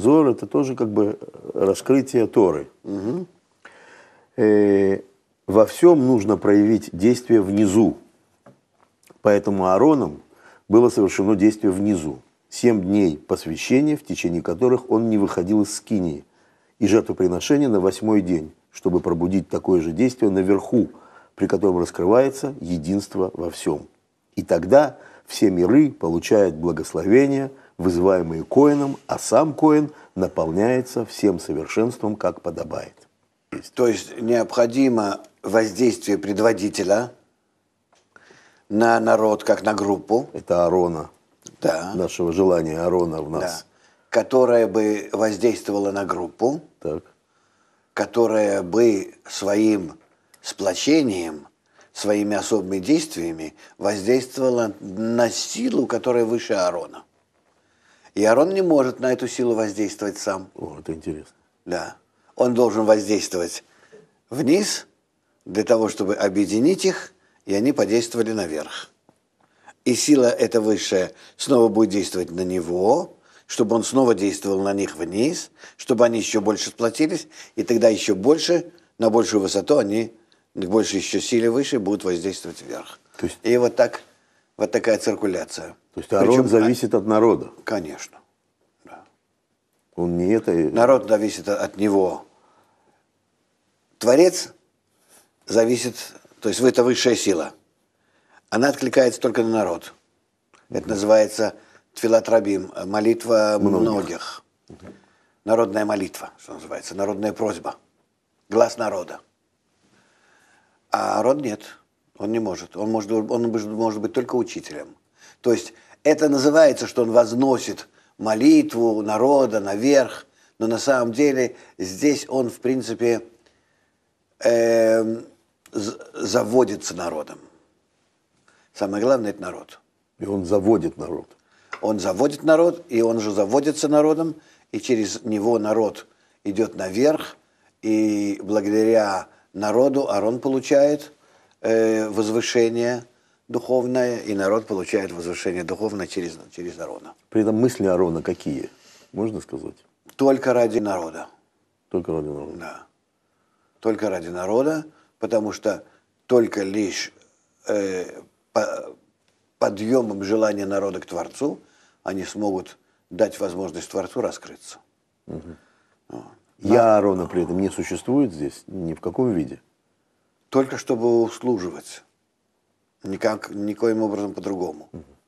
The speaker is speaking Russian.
Зор это тоже как бы раскрытие Торы. Угу. Э, во всем нужно проявить действие внизу. Поэтому Аароном было совершено действие внизу. Семь дней посвящения, в течение которых он не выходил из скинии. И жертвоприношение на восьмой день, чтобы пробудить такое же действие наверху, при котором раскрывается единство во всем. И тогда все миры получают благословение, вызываемое Коином, а сам Коин наполняется всем совершенством, как подобает. То есть необходимо воздействие предводителя на народ, как на группу. Это Арона. Да. Нашего желания Арона в нас. Да. Которая бы воздействовала на группу. Так. Которая бы своим сплочением – своими особыми действиями воздействовала на силу, которая выше Аарона. И Аарон не может на эту силу воздействовать сам. О, это интересно. Да. Он должен воздействовать вниз для того, чтобы объединить их, и они подействовали наверх. И сила эта высшая снова будет действовать на него, чтобы он снова действовал на них вниз, чтобы они еще больше сплотились, и тогда еще больше, на большую высоту они больше еще силе выше, будут воздействовать вверх. То есть... И вот так, вот такая циркуляция. То есть народ Причем, зависит от народа? Конечно. Да. Он не это... Народ зависит от него. Творец зависит, то есть вы это высшая сила. Она откликается только на народ. Угу. Это называется Тфилатрабим, э, молитва многих. многих. Угу. Народная молитва, что называется, народная просьба. Глаз народа. А Аарон нет, он не может. Он может, он может быть только учителем. То есть это называется, что он возносит молитву народа наверх, но на самом деле здесь он, в принципе, э, заводится народом. Самое главное – это народ. И он заводит народ. Он заводит народ, и он же заводится народом, и через него народ идет наверх, и благодаря народу Арон получает э, возвышение духовное, и народ получает возвышение духовное через, через Арона. При этом мысли Арона какие? Можно сказать? Только ради народа. Только ради народа. Да. Только ради народа, потому что только лишь э, по, подъемом желания народа к Творцу они смогут дать возможность Творцу раскрыться. Угу. Да. Я ровно при этом не существует здесь ни в каком виде. Только чтобы услуживать. Никак, никоим образом по-другому. Угу.